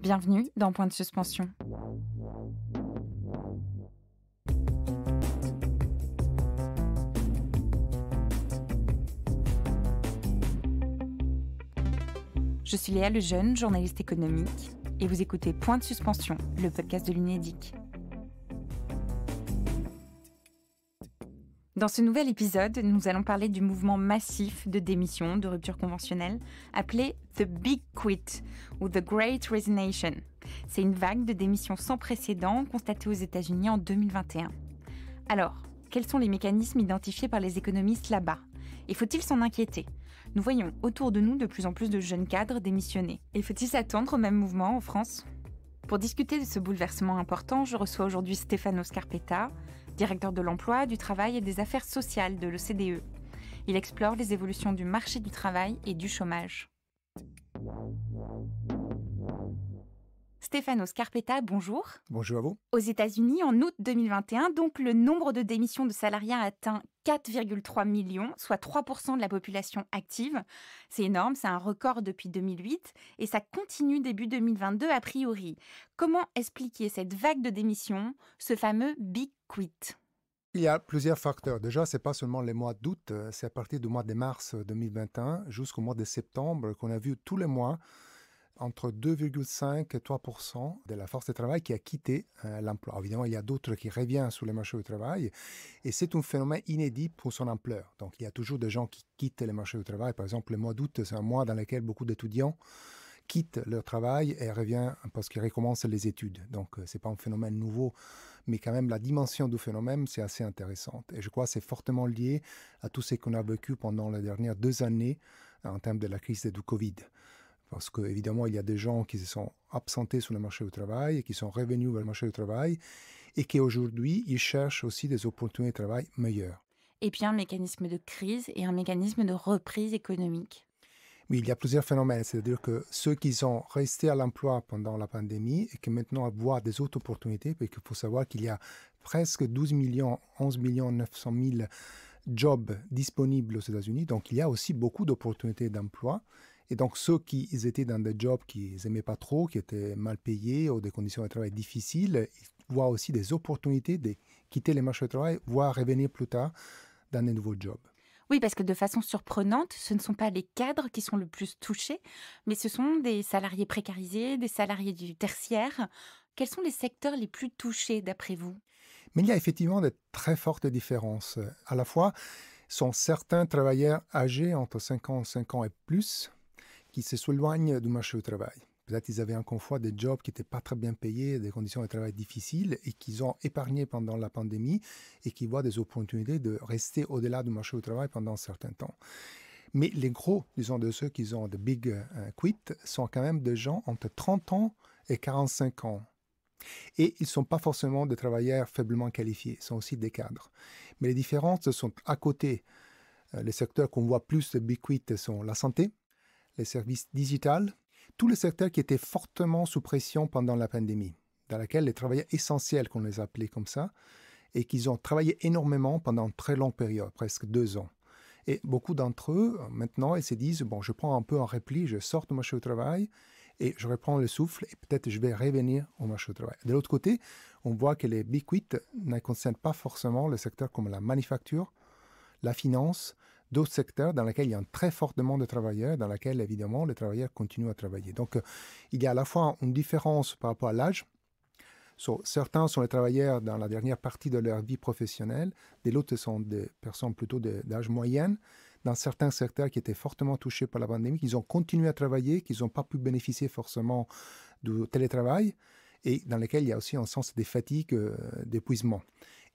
Bienvenue dans Point de suspension. Je suis Léa Lejeune, journaliste économique, et vous écoutez Point de suspension, le podcast de l'UNEDIC. Dans ce nouvel épisode, nous allons parler du mouvement massif de démission, de rupture conventionnelle, appelé The Big Quit ou The Great Resignation. C'est une vague de démission sans précédent constatée aux États-Unis en 2021. Alors, quels sont les mécanismes identifiés par les économistes là-bas Et faut-il s'en inquiéter Nous voyons autour de nous de plus en plus de jeunes cadres démissionnés. Et faut-il s'attendre au même mouvement en France pour discuter de ce bouleversement important, je reçois aujourd'hui Stefano Scarpetta, directeur de l'emploi, du travail et des affaires sociales de l'OCDE. Il explore les évolutions du marché du travail et du chômage. Stefano Scarpetta, bonjour. Bonjour à vous. Aux États-Unis, en août 2021, donc le nombre de démissions de salariés a atteint 4,3 millions, soit 3% de la population active. C'est énorme, c'est un record depuis 2008 et ça continue début 2022 a priori. Comment expliquer cette vague de démissions, ce fameux big quit il y a plusieurs facteurs. Déjà, c'est pas seulement les mois d'août, euh, c'est à partir du mois de mars 2021 jusqu'au mois de septembre qu'on a vu tous les mois entre 2,5 et 3 de la force de travail qui a quitté euh, l'emploi. Évidemment, il y a d'autres qui reviennent sur le marché du travail et c'est un phénomène inédit pour son ampleur. Donc, il y a toujours des gens qui quittent le marché du travail. Par exemple, le mois d'août, c'est un mois dans lequel beaucoup d'étudiants quittent leur travail et reviennent parce qu'ils recommencent les études. Donc, euh, c'est pas un phénomène nouveau, mais quand même, la dimension du phénomène, c'est assez intéressante. Et je crois que c'est fortement lié à tout ce qu'on a vécu pendant les dernières deux années euh, en termes de la crise du Covid. Parce qu'évidemment, il y a des gens qui se sont absentés sur le marché du travail et qui sont revenus vers le marché du travail et qui aujourd'hui, ils cherchent aussi des opportunités de travail meilleures. Et puis un mécanisme de crise et un mécanisme de reprise économique. Oui, il y a plusieurs phénomènes. C'est-à-dire que ceux qui sont restés à l'emploi pendant la pandémie et qui maintenant voient des autres opportunités, parce qu'il faut savoir qu'il y a presque 12 millions, 11 millions 900 000 jobs disponibles aux États-Unis. Donc il y a aussi beaucoup d'opportunités d'emploi et donc, ceux qui étaient dans des jobs qu'ils n'aimaient pas trop, qui étaient mal payés ou des conditions de travail difficiles, voient aussi des opportunités de quitter les marchés de travail, voire revenir plus tard dans des nouveaux jobs. Oui, parce que de façon surprenante, ce ne sont pas les cadres qui sont le plus touchés, mais ce sont des salariés précarisés, des salariés du tertiaire. Quels sont les secteurs les plus touchés d'après vous Mais il y a effectivement de très fortes différences. À la fois, sont certains travailleurs âgés entre 55 ans et plus qui se s'éloignent du marché du travail. Peut-être qu'ils avaient encore fois des jobs qui n'étaient pas très bien payés, des conditions de travail difficiles et qu'ils ont épargné pendant la pandémie et qui voient des opportunités de rester au-delà du marché du travail pendant un certain temps. Mais les gros, disons, de ceux qui ont de big euh, quits », sont quand même des gens entre 30 ans et 45 ans. Et ils ne sont pas forcément des travailleurs faiblement qualifiés, ils sont aussi des cadres. Mais les différences sont à côté. Euh, les secteurs qu'on voit plus de big quits » sont la santé, les services digitales, tous les secteurs qui étaient fortement sous pression pendant la pandémie, dans laquelle les travailleurs essentiels, qu'on les appelait comme ça, et qu'ils ont travaillé énormément pendant une très longue période, presque deux ans. Et beaucoup d'entre eux, maintenant, ils se disent, bon, je prends un peu en repli, je sors du marché du travail et je reprends le souffle et peut-être je vais revenir au marché du travail. De l'autre côté, on voit que les big ne concernent pas forcément le secteur comme la manufacture, la finance, d'autres secteurs dans lesquels il y a un très fort demande de travailleurs, dans lesquels évidemment les travailleurs continuent à travailler. Donc euh, il y a à la fois une différence par rapport à l'âge. So, certains sont les travailleurs dans la dernière partie de leur vie professionnelle, des autres sont des personnes plutôt d'âge moyen. Dans certains secteurs qui étaient fortement touchés par la pandémie, ils ont continué à travailler, qu'ils n'ont pas pu bénéficier forcément du télétravail et dans lesquels il y a aussi un sens des fatigues, euh, d'épuisement.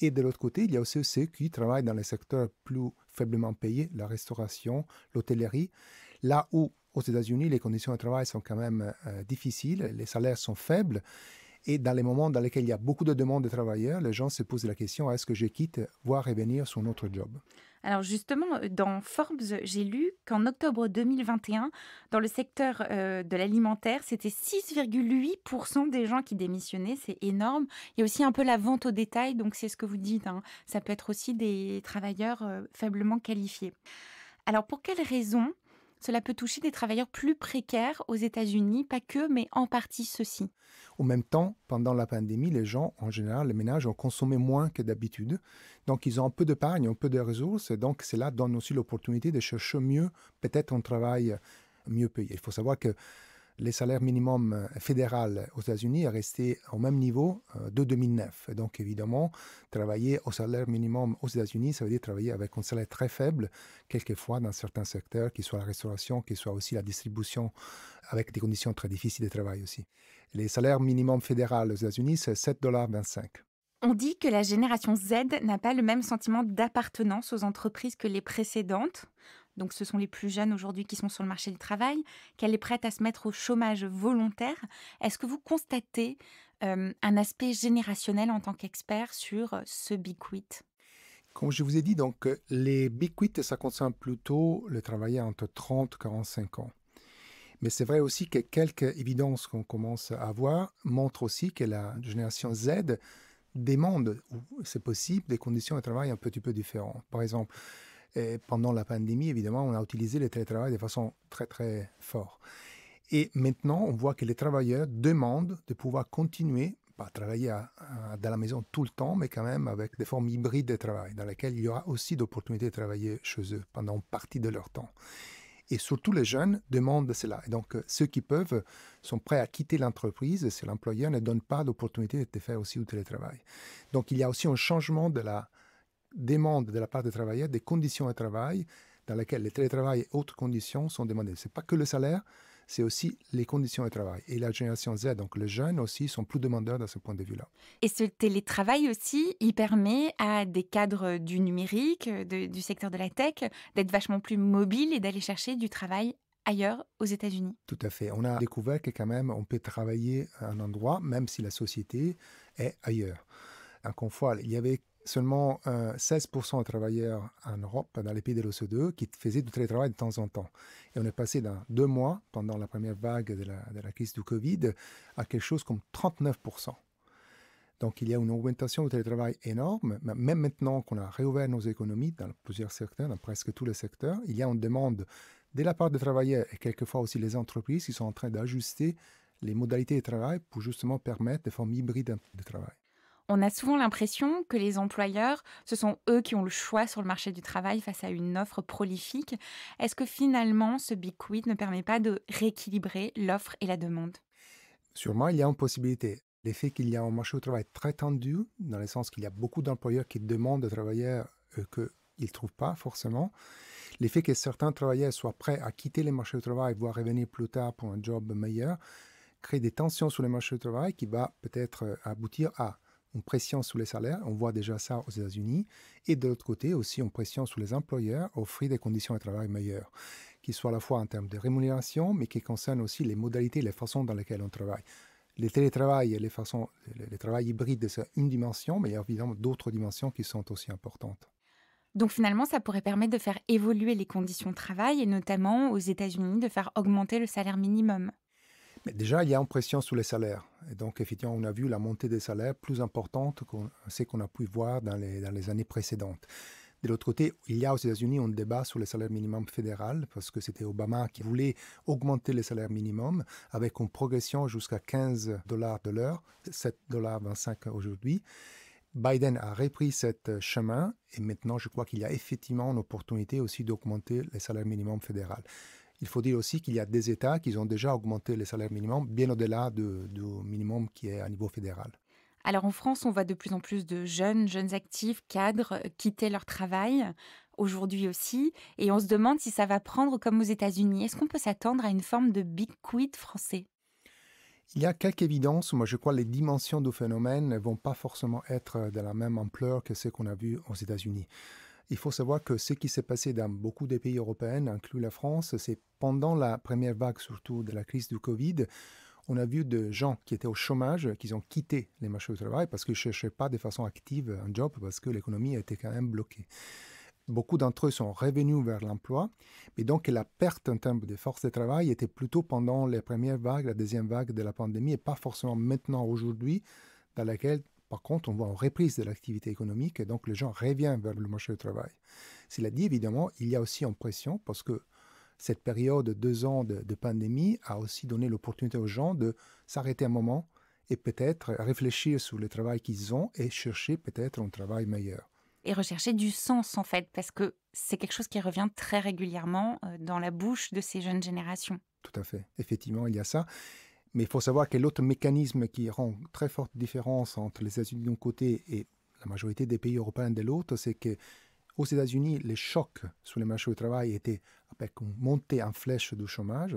Et de l'autre côté, il y a aussi ceux qui travaillent dans les secteurs plus faiblement payés, la restauration, l'hôtellerie, là où aux États-Unis, les conditions de travail sont quand même euh, difficiles, les salaires sont faibles. Et dans les moments dans lesquels il y a beaucoup de demandes de travailleurs, les gens se posent la question est-ce que je quitte, voire revenir sur autre job alors justement, euh, dans Forbes, j'ai lu qu'en octobre 2021, dans le secteur euh, de l'alimentaire, c'était 6,8% des gens qui démissionnaient. C'est énorme. Il y a aussi un peu la vente au détail, donc c'est ce que vous dites. Hein. Ça peut être aussi des travailleurs euh, faiblement qualifiés. Alors pour quelles raisons cela peut toucher des travailleurs plus précaires aux États-Unis, pas que, mais en partie ceux-ci. En même temps, pendant la pandémie, les gens, en général, les ménages ont consommé moins que d'habitude. Donc, ils ont un peu d'épargne, un peu de ressources. Et donc, cela donne aussi l'opportunité de chercher mieux, peut-être un travail mieux payé. Il faut savoir que les salaires minimums euh, fédéral aux États-Unis est resté au même niveau euh, de 2009. Donc évidemment, travailler au salaire minimum aux États-Unis, ça veut dire travailler avec un salaire très faible, quelquefois dans certains secteurs, qui soit la restauration, qui soit aussi la distribution, avec des conditions très difficiles de travail aussi. Les salaires minimums fédéral aux États-Unis, c'est 7,25 on dit que la génération Z n'a pas le même sentiment d'appartenance aux entreprises que les précédentes donc ce sont les plus jeunes aujourd'hui qui sont sur le marché du travail, qu'elle est prête à se mettre au chômage volontaire. Est-ce que vous constatez euh, un aspect générationnel en tant qu'expert sur euh, ce big comme je vous ai dit, donc, les big ça concerne plutôt le travailler entre 30 et 45 ans. Mais c'est vrai aussi que quelques évidences qu'on commence à voir montrent aussi que la génération Z demande, c'est possible, des conditions de travail un petit peu différentes. Par exemple, pendant la pandémie, évidemment, on a utilisé le télétravail de façon très, très forte. Et maintenant, on voit que les travailleurs demandent de pouvoir continuer, pas travailler à, dans la maison tout le temps, mais quand même avec des formes hybrides de travail, dans lesquelles il y aura aussi d'opportunités de travailler chez eux pendant partie de leur temps. Et surtout, les jeunes demandent cela. Et donc, euh, ceux qui peuvent sont prêts à quitter l'entreprise si l'employeur ne donne pas d'opportunité de faire aussi du télétravail. Donc, il y a aussi un changement de la, demande de la part des travailleurs des conditions de travail dans lesquelles le télétravail et autres conditions sont demandées. Ce n'est pas que le salaire, c'est aussi les conditions de travail. Et la génération Z, donc les jeunes aussi, sont plus demandeurs dans ce point de vue-là. Et ce télétravail aussi, il permet à des cadres du numérique, du secteur de la tech, d'être vachement plus mobiles et d'aller chercher du travail ailleurs aux États-Unis. Tout à fait. On a découvert que quand même, on peut travailler à un endroit, même si la société est ailleurs. Encore une il y avait seulement 16% euh, de travailleurs en Europe, dans les pays de l'OCDE, qui faisaient du télétravail de temps en temps. Et on est passé dans deux mois, pendant la première vague de la, crise du Covid, à quelque chose comme 39%. Donc il y a une augmentation du télétravail énorme, même maintenant qu'on a réouvert nos économies dans plusieurs secteurs, dans presque tous les secteurs, il y a une demande de la part des travailleurs et quelquefois aussi les entreprises qui sont en train d'ajuster les modalités de travail pour justement permettre des formes hybrides de travail on a souvent l'impression que les employeurs, ce sont eux qui ont le choix sur le marché du travail face à une offre prolifique. Est-ce que finalement, ce big quid ne permet pas de rééquilibrer l'offre et la demande Sûrement, il y a une possibilité. L'effet qu'il y a un marché du travail très tendu, dans le sens qu'il y a beaucoup d'employeurs qui demandent de travailleurs euh, que ils ne trouvent pas forcément. L'effet que certains travailleurs soient prêts à quitter les marchés du travail, voire revenir plus tard pour un job meilleur, crée des tensions sur les marchés du travail qui va peut-être euh, aboutir à on pressionne sur les salaires, on voit déjà ça aux États-Unis, et de l'autre côté aussi, on pressionne sur les employeurs à offrir des conditions de travail meilleures, qui soient à la fois en termes de rémunération, mais qui concernent aussi les modalités, les façons dans lesquelles on travaille. Les télétravail et les façons, les travail hybrides, c'est une dimension, mais il y a évidemment d'autres dimensions qui sont aussi importantes. Donc finalement, ça pourrait permettre de faire évoluer les conditions de travail et notamment aux États-Unis de faire augmenter le salaire minimum. Mais déjà, il y a une pression sur les salaires. Et donc, effectivement, on a vu la montée des salaires plus importante que sait qu'on a pu voir dans les, années précédentes. De l'autre côté, il y a aux États-Unis un débat sur le salaire minimum fédéral, parce que c'était Obama qui voulait augmenter le salaire minimum avec une progression jusqu'à 15 dollars de l'heure, 7 dollars 25 aujourd'hui. Biden a repris ce euh, chemin et maintenant je crois qu'il y a effectivement une opportunité aussi d'augmenter le salaire minimum fédéral. Il faut dire aussi qu'il y a des États qui ont déjà augmenté les salaires minimums bien au-delà du de, minimum qui est à niveau fédéral. Alors en France, on voit de plus en plus de jeunes, jeunes actifs, cadres euh, quitter leur travail, aujourd'hui aussi, et on se demande si ça va prendre comme aux États-Unis. Est-ce qu'on peut s'attendre à une forme de big quid français il y a quelques évidences. Moi, je crois que les dimensions du phénomène ne vont pas forcément être euh, de la même ampleur que ce qu'on a vu aux États-Unis. Il faut savoir que ce qui s'est passé dans beaucoup des pays européens, inclus la France, c'est pendant la première vague surtout de la crise du Covid, on a vu des gens qui étaient au chômage, qui ont quitté les marchés du travail parce qu'ils ne cherchaient pas de façon active un job parce que l'économie était quand même bloquée. Beaucoup d'entre eux sont revenus vers l'emploi, mais donc la perte en termes de force de travail était plutôt pendant les premières vagues, la deuxième vague de la pandémie, et pas forcément maintenant, aujourd'hui, dans laquelle par contre, on voit une reprise de l'activité économique et donc les gens reviennent vers le marché du travail. Cela dit, évidemment, il y a aussi une pression parce que cette période de deux ans de, pandémie a aussi donné l'opportunité aux gens de s'arrêter un moment et peut-être réfléchir sur le travail qu'ils ont et chercher peut-être un travail meilleur. Et rechercher du sens en fait, parce que c'est quelque chose qui revient très régulièrement euh, dans la bouche de ces jeunes générations. Tout à fait, effectivement, il y a ça. Mais il faut savoir que l'autre mécanisme qui rend très forte différence entre les États-Unis d'un côté et la majorité des pays européens de l'autre, c'est que aux États-Unis, les chocs sur les marchés du travail étaient avec une montée en flèche du chômage,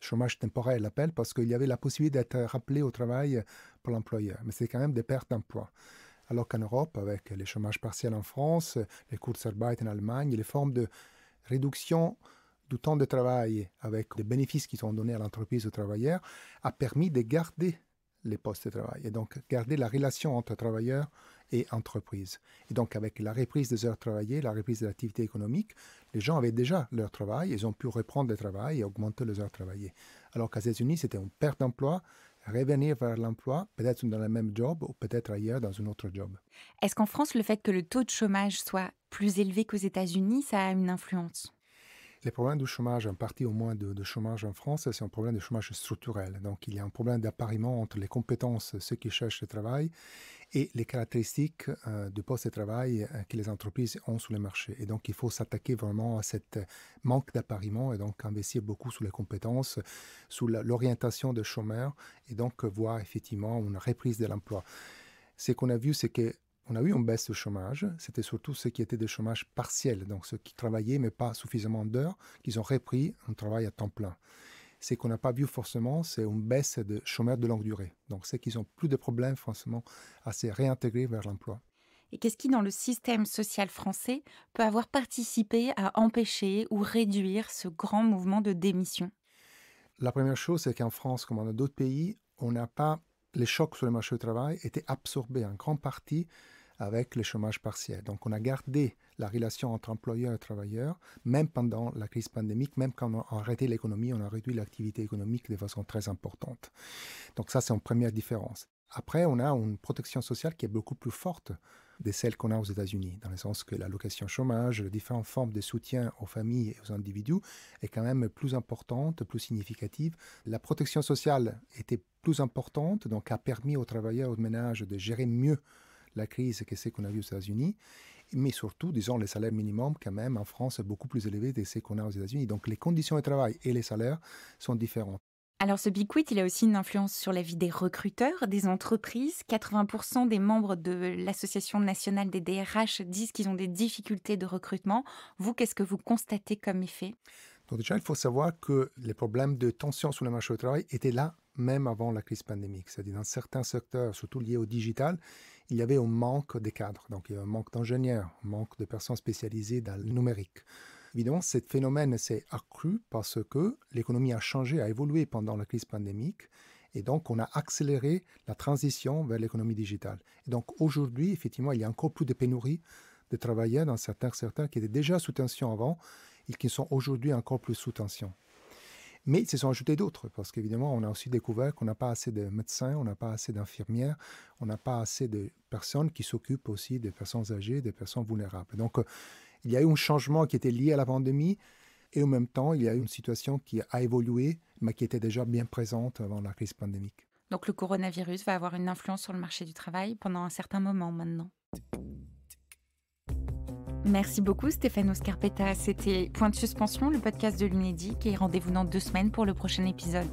chômage temporaire l'appelle, parce qu'il y avait la possibilité d'être rappelé au travail par l'employeur. Mais c'est quand même des pertes d'emploi. Alors qu'en Europe, avec les chômages partiels en France, les Kurzarbeit en Allemagne, les formes de réduction du temps de travail avec des bénéfices qui sont donnés à l'entreprise aux travailleurs a permis de garder les postes de travail et donc garder la relation entre travailleurs et entreprise. Et donc avec la reprise des heures travaillées, la reprise de l'activité économique, les gens avaient déjà leur travail, ils ont pu reprendre le travail et augmenter les heures travaillées. Alors qu'aux États-Unis, c'était une perte d'emploi, revenir vers l'emploi, peut-être dans le même job ou peut-être ailleurs dans un autre job. Est-ce qu'en France, le fait que le taux de chômage soit plus élevé qu'aux États-Unis, ça a une influence les problèmes du chômage, en partie au moins de, chômage en France, c'est un problème de chômage structurel. Donc il y a un problème d'appariement entre les compétences, ceux qui cherchent le travail, et les caractéristiques euh, du poste de travail euh, que les entreprises ont sur le marché. Et donc il faut s'attaquer vraiment à cette manque d'appariement et donc investir beaucoup sur les compétences, sur l'orientation des chômeurs et donc voir effectivement une reprise de l'emploi. Ce qu'on a vu, c'est que on a eu une baisse du chômage. C'était surtout ceux qui étaient de chômage partiel, donc ceux qui travaillaient mais pas suffisamment d'heures, qu'ils ont repris un travail à temps plein. Ce qu'on n'a pas vu forcément, c'est une baisse de chômeurs de longue durée. Donc ceux qui n'ont plus de problèmes forcément à se réintégrer vers l'emploi. Et qu'est-ce qui, dans le système social français, peut avoir participé à empêcher ou réduire ce grand mouvement de démission La première chose, c'est qu'en France, comme dans d'autres pays, on n'a pas les chocs sur le marché du travail étaient absorbés en grande partie avec le chômage partiel. Donc on a gardé la relation entre employeurs et travailleurs, même pendant la crise pandémique, même quand on a arrêté l'économie, on a réduit l'activité économique de façon très importante. Donc ça, c'est une première différence. Après, on a une protection sociale qui est beaucoup plus forte de celle qu'on a aux États-Unis, dans le sens que l'allocation chômage, les différentes formes de soutien aux familles et aux individus est quand même plus importante, plus significative. La protection sociale était plus importante, donc a permis aux travailleurs, aux ménages de gérer mieux la crise que c'est qu'on a vu aux États-Unis, mais surtout, disons, les salaires minimums, quand même, en France, sont beaucoup plus élevés que ceux qu'on a aux États-Unis. Donc, les conditions de travail et les salaires sont différents. Alors ce Big Quit, il a aussi une influence sur la vie des recruteurs, des entreprises. 80% des membres de l'Association nationale des DRH disent qu'ils ont des difficultés de recrutement. Vous, qu'est-ce que vous constatez comme effet Donc déjà, il faut savoir que les problèmes de tension sur le marché du travail étaient là même avant la crise pandémique. C'est-à-dire dans certains secteurs, surtout liés au digital, il y avait un manque des cadres. Donc, il y un manque d'ingénieurs, un manque de personnes spécialisées dans le numérique. Évidemment, ce phénomène s'est accru parce que l'économie a changé, a évolué pendant la crise pandémique. Et donc, on a accéléré la transition vers l'économie digitale. Et donc, aujourd'hui, effectivement, il y a encore plus de pénurie de travailleurs dans certains certains qui étaient déjà sous tension avant et qui sont aujourd'hui encore plus sous tension. Mais ils se sont ajoutés d'autres, parce qu'évidemment, on a aussi découvert qu'on n'a pas assez de médecins, on n'a pas assez d'infirmières, on n'a pas assez de personnes qui s'occupent aussi des personnes âgées, des personnes vulnérables. Donc, euh, il y a eu un changement qui était lié à la pandémie, et en même temps, il y a eu une situation qui a évolué, mais qui était déjà bien présente avant la crise pandémique. Donc le coronavirus va avoir une influence sur le marché du travail pendant un certain moment maintenant. Merci beaucoup Stéphano Scarpetta. C'était Point de suspension, le podcast de qui et rendez-vous dans deux semaines pour le prochain épisode.